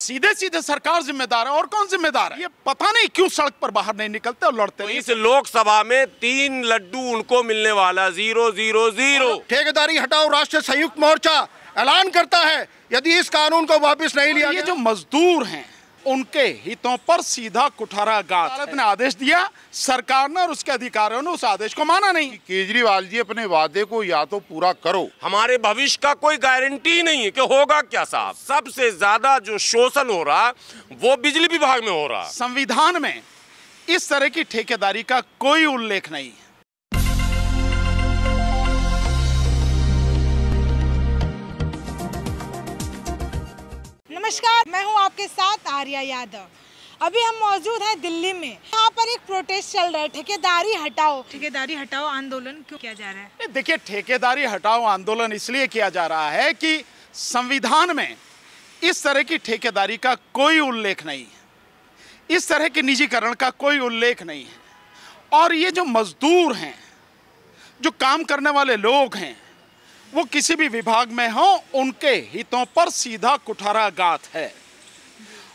सीधे सीधे सरकार जिम्मेदार है और कौन जिम्मेदार है ये पता नहीं क्यों सड़क पर बाहर नहीं निकलते और लड़ते तो इस लोकसभा में तीन लड्डू उनको मिलने वाला जीरो जीरो जीरो ठेकेदारी हटाओ राष्ट्रीय संयुक्त मोर्चा ऐलान करता है यदि इस कानून को वापस नहीं लिया ये जो मजदूर हैं उनके हितों पर सीधा कुठाराघात अदालत ने आदेश दिया सरकार ने और उसके अधिकारियों ने उस आदेश को माना नहीं केजरीवाल जी अपने वादे को या तो पूरा करो हमारे भविष्य का कोई गारंटी नहीं है कि होगा क्या साहब सबसे ज्यादा जो शोषण हो रहा वो बिजली विभाग में हो रहा संविधान में इस तरह की ठेकेदारी का कोई उल्लेख नहीं है नमस्कार मैं हूं आपके साथ आर्या यादव अभी हम मौजूद हैं दिल्ली में यहाँ पर एक प्रोटेस्ट चल रहा है ठेकेदारी हटाओ ठेकेदारी हटाओ आंदोलन क्यों किया जा रहा है देखिए ठेकेदारी हटाओ आंदोलन इसलिए किया जा रहा है कि संविधान में इस तरह की ठेकेदारी का कोई उल्लेख नहीं है इस तरह के निजीकरण का कोई उल्लेख नहीं है और ये जो मजदूर हैं जो काम करने वाले लोग हैं वो किसी भी विभाग में हो उनके हितों पर सीधा कुठाराघात है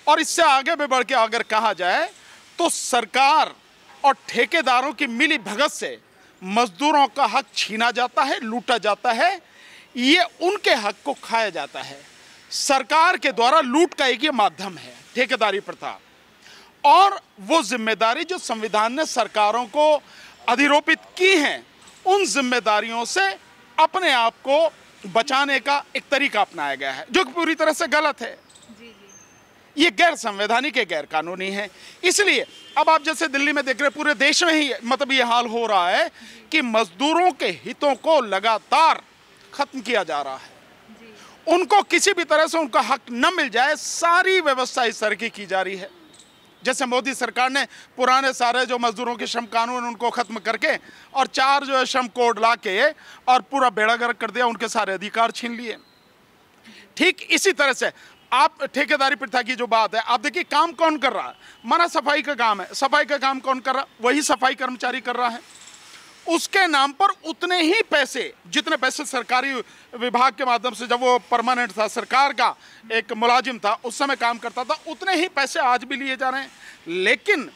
और इससे आगे भी बढ़ के अगर कहा जाए तो सरकार और ठेकेदारों की मिली भगत से मजदूरों का हक छीना जाता है लूटा जाता है ये उनके हक को खाया जाता है सरकार के द्वारा लूट का एक ये माध्यम है ठेकेदारी प्रथा और वो जिम्मेदारी जो संविधान ने सरकारों को अधिरोपित की हैं उन जिम्मेदारियों से अपने आप को बचाने का एक तरीका अपनाया गया है जो पूरी तरह से गलत है ये गैर संवैधानिक है गैर कानूनी है इसलिए अब आप जैसे दिल्ली में देख रहे पूरे देश में ही मतलब ये हाल हो रहा है कि मजदूरों के हितों को लगातार खत्म किया जा रहा है उनको किसी भी तरह से उनका हक न मिल जाए सारी व्यवस्था इस तरह की की जा रही है जैसे मोदी सरकार ने पुराने सारे जो मजदूरों के श्रम कानून उनको ख़त्म करके और चार जो है श्रम कोड ला के और पूरा बेड़ा गर्क कर दिया उनके सारे अधिकार छीन लिए ठीक इसी तरह से आप ठेकेदारी प्रथा की जो बात है आप देखिए काम कौन कर रहा है माना सफाई का काम है सफाई का काम कौन कर रहा वही सफाई कर्मचारी कर रहा है उसके नाम पर उतने ही पैसे जितने पैसे सरकारी विभाग के माध्यम से जब वो परमानेंट था सरकार का एक मुलाजिम था उस समय काम करता था उतने ही पैसे आज भी लिए जा रहे हैं लेकिन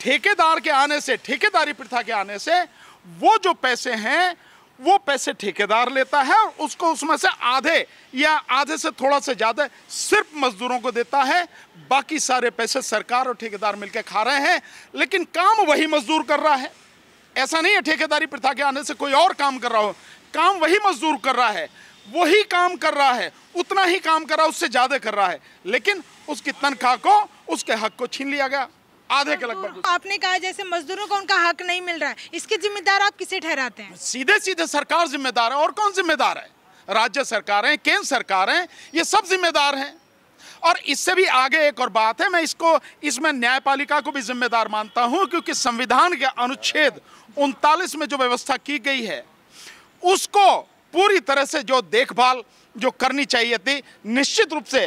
ठेकेदार के आने से ठेकेदारी प्रथा के आने से वो जो पैसे हैं वो पैसे ठेकेदार लेता है और उसको उसमें से आधे या आधे से थोड़ा से ज़्यादा सिर्फ मजदूरों को देता है बाकी सारे पैसे सरकार और ठेकेदार मिलकर खा रहे हैं लेकिन काम वही मजदूर कर रहा है ऐसा नहीं है ठेकेदारी प्रथा के आने से कोई और काम कर रहा हो काम वही मजदूर कर रहा है वही काम कर रहा है उतना ही काम कर रहा है उससे ज़्यादा कर रहा है लेकिन उसकी तनख्वाह को उसके हक को छीन लिया गया आधे के लगभग तो आपने कहा जैसे मजदूरों को उनका हक नहीं मिल रहा है इसके जिम्मेदार आप किसे ठहराते हैं सीधे सीधे सरकार जिम्मेदार है और कौन जिम्मेदार है राज्य सरकारें केंद्र सरकारें ये सब जिम्मेदार हैं और इससे भी आगे एक और बात है मैं इसको इसमें न्यायपालिका को भी जिम्मेदार मानता हूँ क्योंकि संविधान के अनुच्छेद उनतालीस में जो व्यवस्था की गई है उसको पूरी तरह से जो देखभाल जो करनी चाहिए थी निश्चित रूप से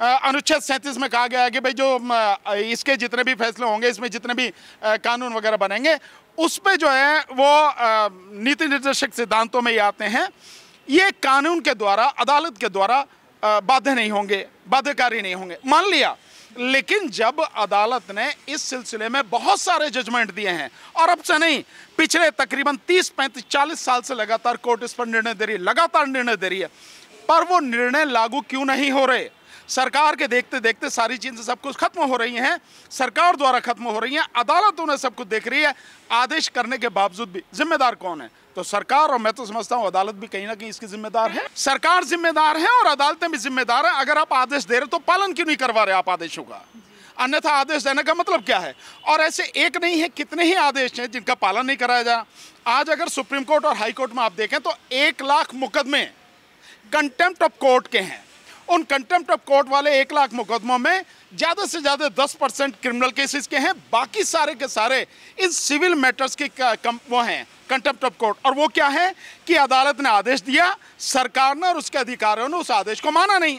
अनुच्छेद सैंतीस में कहा गया है कि भाई जो इसके जितने भी फैसले होंगे इसमें जितने भी कानून वगैरह बनेंगे उस पर जो है वो नीति निर्देशक सिद्धांतों में ही आते हैं ये कानून के द्वारा अदालत के द्वारा बाध्य नहीं होंगे बाध्यकारी नहीं होंगे मान लिया लेकिन जब अदालत ने इस सिलसिले में बहुत सारे जजमेंट दिए हैं और अब से नहीं पिछले तकरीबन 30, पैंतीस चालीस साल से लगातार कोर्ट इस पर निर्णय दे रही है लगातार निर्णय दे रही है पर वो निर्णय लागू क्यों नहीं हो रहे सरकार के देखते देखते सारी चीज़ें सब कुछ खत्म हो रही हैं सरकार द्वारा खत्म हो रही हैं अदालत उन्हें सब कुछ देख रही है आदेश करने के बावजूद भी जिम्मेदार कौन है तो सरकार और मैं तो समझता हूँ अदालत भी कहीं ना कहीं इसकी जिम्मेदार है सरकार जिम्मेदार है और अदालतें भी जिम्मेदार है अगर आप आदेश दे रहे तो पालन क्यों नहीं करवा रहे आप आदेशों का अन्यथा आदेश देने का मतलब क्या है और ऐसे एक नहीं है कितने ही आदेश हैं जिनका पालन नहीं कराया जा आज अगर सुप्रीम कोर्ट और हाई कोर्ट में आप देखें तो एक लाख मुकदमे कंटेम्प्ट ऑफ कोर्ट के हैं उन कंटेम्प्ट ऑफ कोर्ट वाले एक लाख मुकदमों में ज़्यादा से ज़्यादा दस परसेंट क्रिमिनल केसेस के हैं बाकी सारे के सारे इन सिविल मैटर्स के कम वो हैं कंटेम्प्ट ऑफ कोर्ट और वो क्या है कि अदालत ने आदेश दिया सरकार ने और उसके अधिकारियों ने उस आदेश को माना नहीं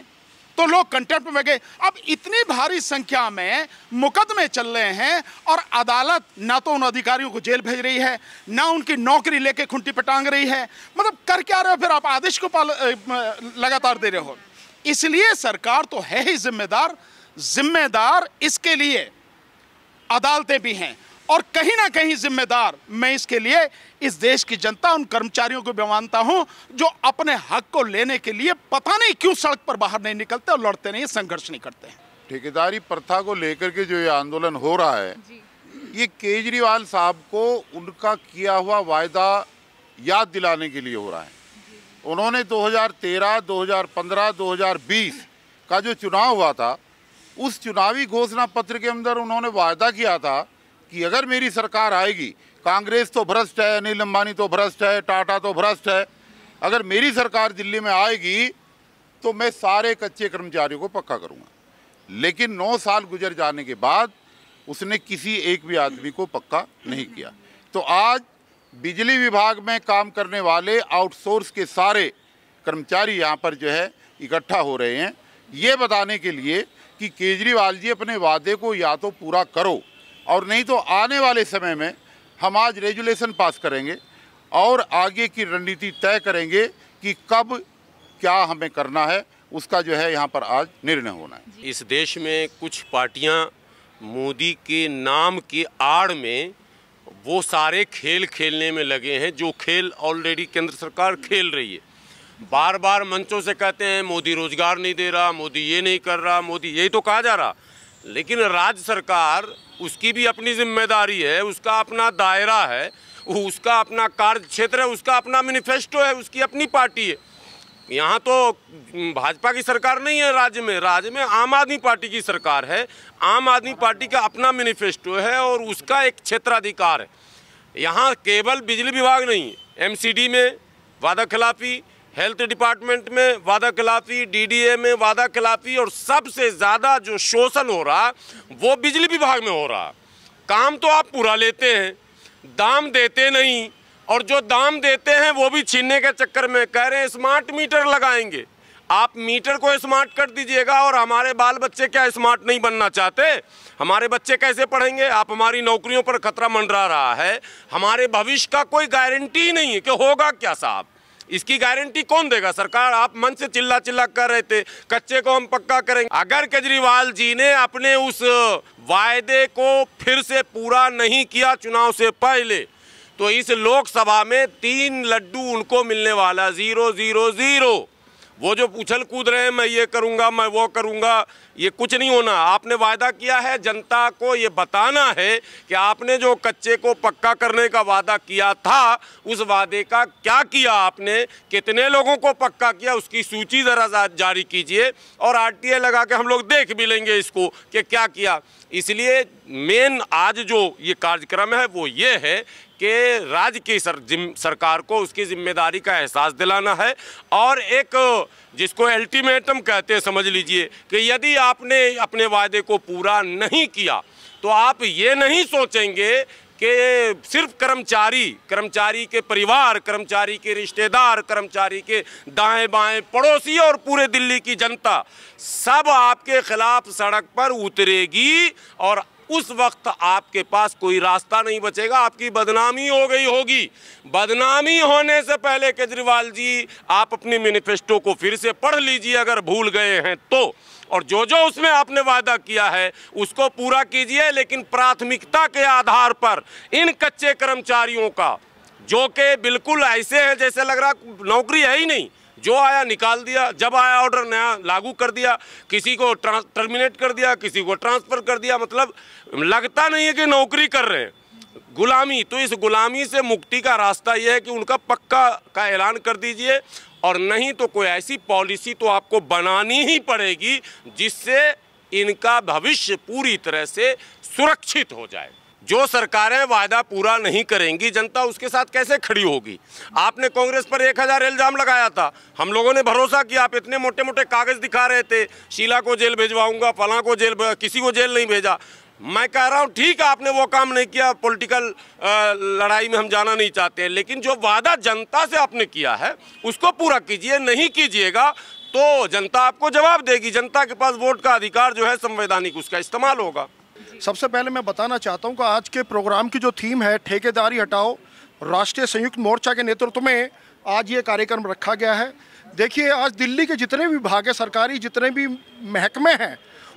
तो लोग कंटेम्प्ट में गए अब इतनी भारी संख्या में मुकदमे चल रहे हैं और अदालत ना तो उन अधिकारियों को जेल भेज रही है ना उनकी नौकरी लेके खुंटी पे टांग रही है मतलब कर क्या रहे हो फिर आप आदेश को लगातार दे रहे हो इसलिए सरकार तो है ही जिम्मेदार जिम्मेदार इसके लिए अदालतें भी हैं और कहीं ना कहीं जिम्मेदार मैं इसके लिए इस देश की जनता उन कर्मचारियों को भी मानता हूं जो अपने हक को लेने के लिए पता नहीं क्यों सड़क पर बाहर नहीं निकलते और लड़ते नहीं संघर्ष नहीं करते हैं ठेकेदारी प्रथा को लेकर के जो ये आंदोलन हो रहा है ये केजरीवाल साहब को उनका किया हुआ वायदा याद दिलाने के लिए हो रहा है उन्होंने 2013, 2015, 2020 का जो चुनाव हुआ था उस चुनावी घोषणा पत्र के अंदर उन्होंने वायदा किया था कि अगर मेरी सरकार आएगी कांग्रेस तो भ्रष्ट है अनिल अंबानी तो भ्रष्ट है टाटा तो भ्रष्ट है अगर मेरी सरकार दिल्ली में आएगी तो मैं सारे कच्चे कर्मचारियों को पक्का करूँगा लेकिन नौ साल गुजर जाने के बाद उसने किसी एक भी आदमी को पक्का नहीं किया तो आज बिजली विभाग में काम करने वाले आउटसोर्स के सारे कर्मचारी यहाँ पर जो है इकट्ठा हो रहे हैं ये बताने के लिए कि केजरीवाल जी अपने वादे को या तो पूरा करो और नहीं तो आने वाले समय में हम आज रेजुलेशन पास करेंगे और आगे की रणनीति तय करेंगे कि कब क्या हमें करना है उसका जो है यहाँ पर आज निर्णय होना है इस देश में कुछ पार्टियाँ मोदी के नाम के आड़ में वो सारे खेल खेलने में लगे हैं जो खेल ऑलरेडी केंद्र सरकार खेल रही है बार बार मंचों से कहते हैं मोदी रोजगार नहीं दे रहा मोदी ये नहीं कर रहा मोदी यही तो कहा जा रहा लेकिन राज्य सरकार उसकी भी अपनी जिम्मेदारी है उसका अपना दायरा है उसका अपना कार्य क्षेत्र है उसका अपना मैनिफेस्टो है उसकी अपनी पार्टी है यहाँ तो भाजपा की सरकार नहीं है राज्य में राज्य में आम आदमी पार्टी की सरकार है आम आदमी पार्टी का अपना मैनिफेस्टो है और उसका एक क्षेत्राधिकार है यहाँ केवल बिजली विभाग नहीं है एमसीडी में वादा खिलाफी हेल्थ डिपार्टमेंट में वादा खिलाफी डीडीए में वादा खिलाफी और सबसे ज़्यादा जो शोषण हो रहा वो बिजली विभाग में हो रहा काम तो आप पूरा लेते हैं दाम देते नहीं और जो दाम देते हैं वो भी छीनने के चक्कर में कह रहे हैं स्मार्ट मीटर लगाएंगे आप मीटर को स्मार्ट कर दीजिएगा और हमारे बाल बच्चे क्या स्मार्ट नहीं बनना चाहते हमारे बच्चे कैसे पढ़ेंगे आप हमारी नौकरियों पर खतरा मंडरा रहा है हमारे भविष्य का कोई गारंटी नहीं है कि होगा क्या साहब इसकी गारंटी कौन देगा सरकार आप मन से चिल्ला चिल्ला कर रहे थे कच्चे को हम पक्का करेंगे अगर केजरीवाल जी ने अपने उस वायदे को फिर से पूरा नहीं किया चुनाव से पहले तो इस लोकसभा में तीन लड्डू उनको मिलने वाला ज़ीरो ज़ीरो ज़ीरो वो जो उछल कूद रहे हैं मैं ये करूँगा मैं वो करूँगा ये कुछ नहीं होना आपने वायदा किया है जनता को ये बताना है कि आपने जो कच्चे को पक्का करने का वादा किया था उस वादे का क्या किया आपने कितने लोगों को पक्का किया उसकी सूची ज़रा जारी कीजिए और आरटीए लगा के हम लोग देख भी लेंगे इसको कि क्या किया इसलिए मेन आज जो ये कार्यक्रम है वो ये है कि राज्य की सर, सरकार को उसकी जिम्मेदारी का एहसास दिलाना है और एक जिसको अल्टीमेटम कहते हैं समझ लीजिए कि यदि आप आपने अपने वादे को पूरा नहीं किया तो आप ये नहीं सोचेंगे कि सिर्फ कर्मचारी कर्मचारी के परिवार कर्मचारी के रिश्तेदार कर्मचारी के दाएं बाएं पड़ोसी और पूरे दिल्ली की जनता सब आपके खिलाफ सड़क पर उतरेगी और उस वक्त आपके पास कोई रास्ता नहीं बचेगा आपकी बदनामी हो गई होगी बदनामी होने से पहले केजरीवाल जी आप अपने मैनिफेस्टो को फिर से पढ़ लीजिए अगर भूल गए हैं तो और जो जो उसमें आपने वादा किया है उसको पूरा कीजिए लेकिन प्राथमिकता के आधार पर इन कच्चे कर्मचारियों का जो कि बिल्कुल ऐसे हैं जैसे लग रहा नौकरी है ही नहीं जो आया निकाल दिया जब आया ऑर्डर नया लागू कर दिया किसी को टर्मिनेट कर दिया किसी को ट्रांसफ़र कर दिया मतलब लगता नहीं है कि नौकरी कर रहे हैं गुलामी तो इस गुलामी से मुक्ति का रास्ता यह है कि उनका पक्का का ऐलान कर दीजिए और नहीं तो कोई ऐसी पॉलिसी तो आपको बनानी ही पड़ेगी जिससे इनका भविष्य पूरी तरह से सुरक्षित हो जाए जो सरकारें वायदा पूरा नहीं करेंगी जनता उसके साथ कैसे खड़ी होगी आपने कांग्रेस पर एक हज़ार इल्ज़ाम लगाया था हम लोगों ने भरोसा किया आप इतने मोटे मोटे कागज़ दिखा रहे थे शीला को जेल भिजवाऊंगा फला को जेल किसी को जेल नहीं भेजा मैं कह रहा हूँ ठीक है आपने वो काम नहीं किया पॉलिटिकल लड़ाई में हम जाना नहीं चाहते हैं लेकिन जो वादा जनता से आपने किया है उसको पूरा कीजिए नहीं कीजिएगा तो जनता आपको जवाब देगी जनता के पास वोट का अधिकार जो है संवैधानिक उसका इस्तेमाल होगा सबसे पहले मैं बताना चाहता हूँ कि आज के प्रोग्राम की जो थीम है ठेकेदारी हटाओ राष्ट्रीय संयुक्त मोर्चा के नेतृत्व में आज ये कार्यक्रम रखा गया है देखिए आज दिल्ली के जितने भी भाग सरकारी जितने भी महकमे हैं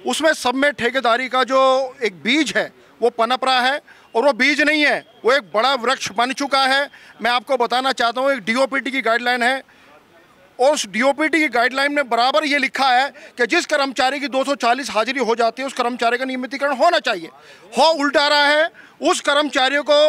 उसमें सब में ठेकेदारी का जो एक बीज है वो पनप रहा है और वो बीज नहीं है वो एक बड़ा वृक्ष बन चुका है मैं आपको बताना चाहता हूँ एक डीओपीटी की गाइडलाइन है और उस डीओपीटी की गाइडलाइन में बराबर ये लिखा है कि जिस कर्मचारी की 240 हाजिरी हो जाती है उस कर्मचारी का नियमितीकरण होना चाहिए हो उल्टा रहा है उस कर्मचारियों को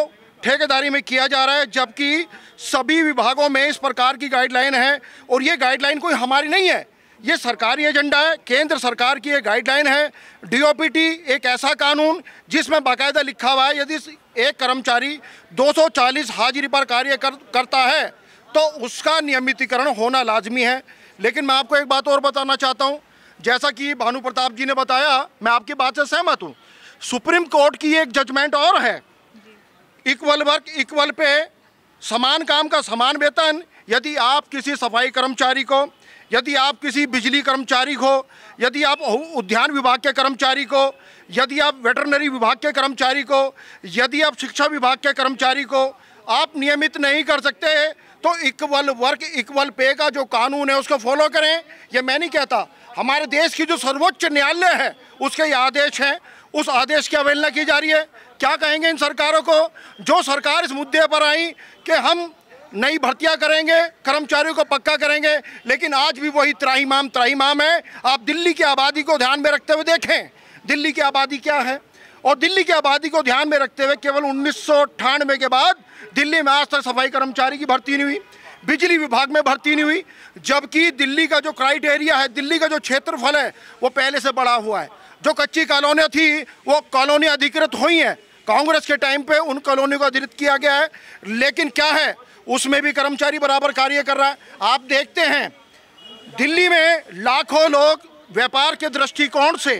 ठेकेदारी में किया जा रहा है जबकि सभी विभागों में इस प्रकार की गाइडलाइन है और ये गाइडलाइन कोई हमारी नहीं है ये सरकारी एजेंडा है केंद्र सरकार की एक गाइडलाइन है डी एक ऐसा कानून जिसमें बाकायदा लिखा हुआ है यदि एक कर्मचारी 240 हाजिरी पर कार्य कर, करता है तो उसका नियमितीकरण होना लाजमी है लेकिन मैं आपको एक बात और बताना चाहता हूँ जैसा कि भानु प्रताप जी ने बताया मैं आपकी बात से सहमत हूँ सुप्रीम कोर्ट की एक जजमेंट और है इक्वल वर्क इक्वल पे समान काम का समान वेतन यदि आप किसी सफाई कर्मचारी को यदि आप किसी बिजली कर्मचारी को यदि आप उद्यान विभाग के कर्मचारी को यदि आप वेटरनरी विभाग के कर्मचारी को यदि आप शिक्षा विभाग के कर्मचारी को आप नियमित नहीं कर सकते तो इक्वल वर्क इक्वल पे का जो कानून है उसको फॉलो करें ये मैं नहीं कहता हमारे देश की जो सर्वोच्च न्यायालय है उसके ये आदेश हैं उस आदेश की अवहेलना की जा रही है क्या कहेंगे इन सरकारों को जो सरकार इस मुद्दे पर आई कि हम नई भर्तियां करेंगे कर्मचारियों को पक्का करेंगे लेकिन आज भी वही त्राहीमाम त्राहीमाम है आप दिल्ली की आबादी को ध्यान में रखते हुए देखें दिल्ली की आबादी क्या है और दिल्ली की आबादी को ध्यान में रखते हुए केवल उन्नीस के बाद दिल्ली में आज तक सफाई कर्मचारी की भर्ती नहीं हुई बिजली विभाग में भर्ती नहीं हुई जबकि दिल्ली का जो क्राइटेरिया है दिल्ली का जो क्षेत्रफल है वो पहले से बढ़ा हुआ है जो कच्ची कॉलोनियाँ थी वो कॉलोनियाँ अधिकृत हुई हैं कांग्रेस के टाइम पे उन कॉलोनियों को अधिकृत किया गया है लेकिन क्या है उसमें भी कर्मचारी बराबर कार्य कर रहा है आप देखते हैं दिल्ली में लाखों लोग व्यापार के दृष्टिकोण से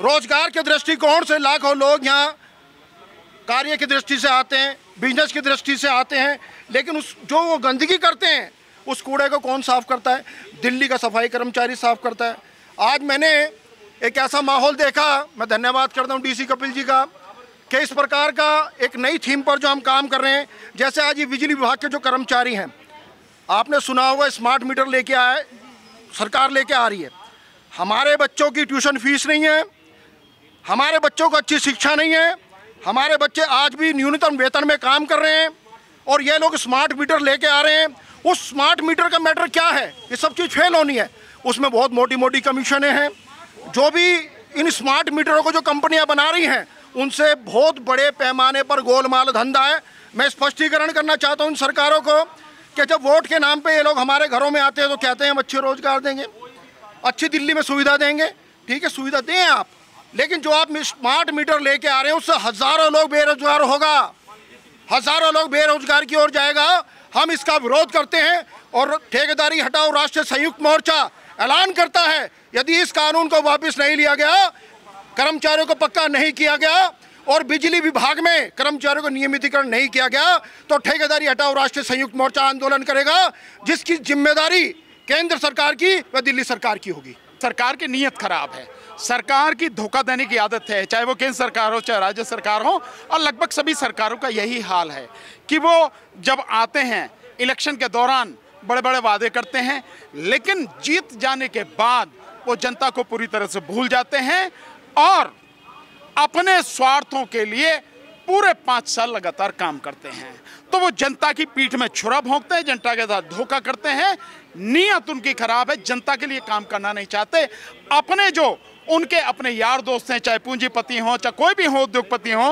रोजगार के दृष्टिकोण से लाखों लोग यहाँ कार्य की दृष्टि से आते हैं बिजनेस की दृष्टि से आते हैं लेकिन उस जो वो गंदगी करते हैं उस कूड़े को कौन साफ़ करता है दिल्ली का सफाई कर्मचारी साफ़ करता है आज मैंने एक ऐसा माहौल देखा मैं धन्यवाद करता हूँ डीसी कपिल जी का कि इस प्रकार का एक नई थीम पर जो हम काम कर रहे हैं जैसे आज ये बिजली विभाग के जो कर्मचारी हैं आपने सुना होगा स्मार्ट मीटर लेके आए सरकार लेके आ रही है हमारे बच्चों की ट्यूशन फीस नहीं है हमारे बच्चों को अच्छी शिक्षा नहीं है हमारे बच्चे आज भी न्यूनतम वेतन में काम कर रहे हैं और ये लोग स्मार्ट मीटर लेके आ रहे हैं उस स्मार्ट मीटर का मैटर क्या है ये सब चीज़ फेल होनी है उसमें बहुत मोटी मोटी कमीशनें हैं जो भी इन स्मार्ट मीटरों को जो कंपनियां बना रही हैं उनसे बहुत बड़े पैमाने पर गोलमाल धंधा है मैं स्पष्टीकरण करना चाहता हूँ उन सरकारों को कि जब वोट के नाम पे ये लोग हमारे घरों में आते हैं तो कहते हैं हम अच्छे रोजगार देंगे अच्छी दिल्ली में सुविधा देंगे ठीक है सुविधा दें आप लेकिन जो आप स्मार्ट मीटर लेके आ रहे हैं उससे हज़ारों लोग बेरोजगार होगा हज़ारों लोग बेरोजगार की ओर जाएगा हम इसका विरोध करते हैं और ठेकेदारी हटाओ राष्ट्रीय संयुक्त मोर्चा ऐलान करता है यदि इस कानून को वापस नहीं लिया गया कर्मचारियों को पक्का नहीं किया गया और बिजली विभाग में कर्मचारियों को नियमितीकरण नहीं किया गया तो ठेकेदारी हटाओ राष्ट्रीय संयुक्त मोर्चा आंदोलन करेगा जिसकी जिम्मेदारी केंद्र सरकार की व दिल्ली सरकार की होगी सरकार की नीयत खराब है सरकार की धोखा देने की आदत है चाहे वो केंद्र सरकार हो चाहे राज्य सरकार हो और लगभग सभी सरकारों का यही हाल है कि वो जब आते हैं इलेक्शन के दौरान बड़े बड़े वादे करते हैं लेकिन जीत जाने के बाद वो जनता को पूरी तरह से भूल जाते हैं और अपने स्वार्थों के लिए पूरे पाँच साल लगातार काम करते हैं तो वो जनता की पीठ में छुरा भोंकते हैं जनता के साथ धोखा करते हैं नीयत उनकी खराब है जनता के लिए काम करना नहीं चाहते अपने जो उनके अपने यार दोस्त हैं चाहे पूंजीपति हों चाहे कोई भी हो उद्योगपति हों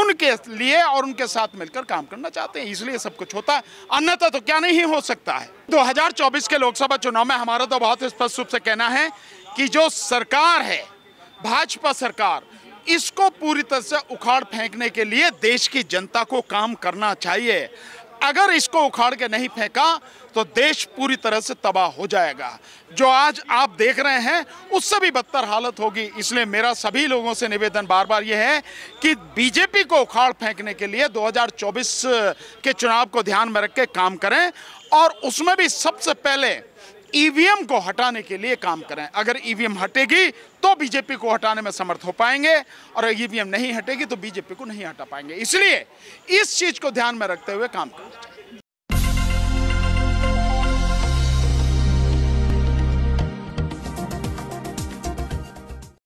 उनके लिए और उनके साथ मिलकर काम करना चाहते हैं इसलिए सब कुछ होता है अन्यथा तो क्या नहीं हो सकता है 2024 के लोकसभा चुनाव में हमारा तो बहुत स्पष्ट रूप से कहना है कि जो सरकार है भाजपा सरकार इसको पूरी तरह से उखाड़ फेंकने के लिए देश की जनता को काम करना चाहिए अगर इसको उखाड़ के नहीं फेंका तो देश पूरी तरह से तबाह हो जाएगा जो आज आप देख रहे हैं उससे भी बदतर हालत होगी इसलिए मेरा सभी लोगों से निवेदन बार बार ये है कि बीजेपी को उखाड़ फेंकने के लिए 2024 के चुनाव को ध्यान में रख के काम करें और उसमें भी सबसे पहले ईवीएम को हटाने के लिए काम करें अगर ईवीएम हटेगी तो बीजेपी को हटाने में समर्थ हो पाएंगे और ईवीएम नहीं हटेगी तो बीजेपी को नहीं हटा पाएंगे इसलिए इस चीज को ध्यान में रखते हुए काम करना चाहिए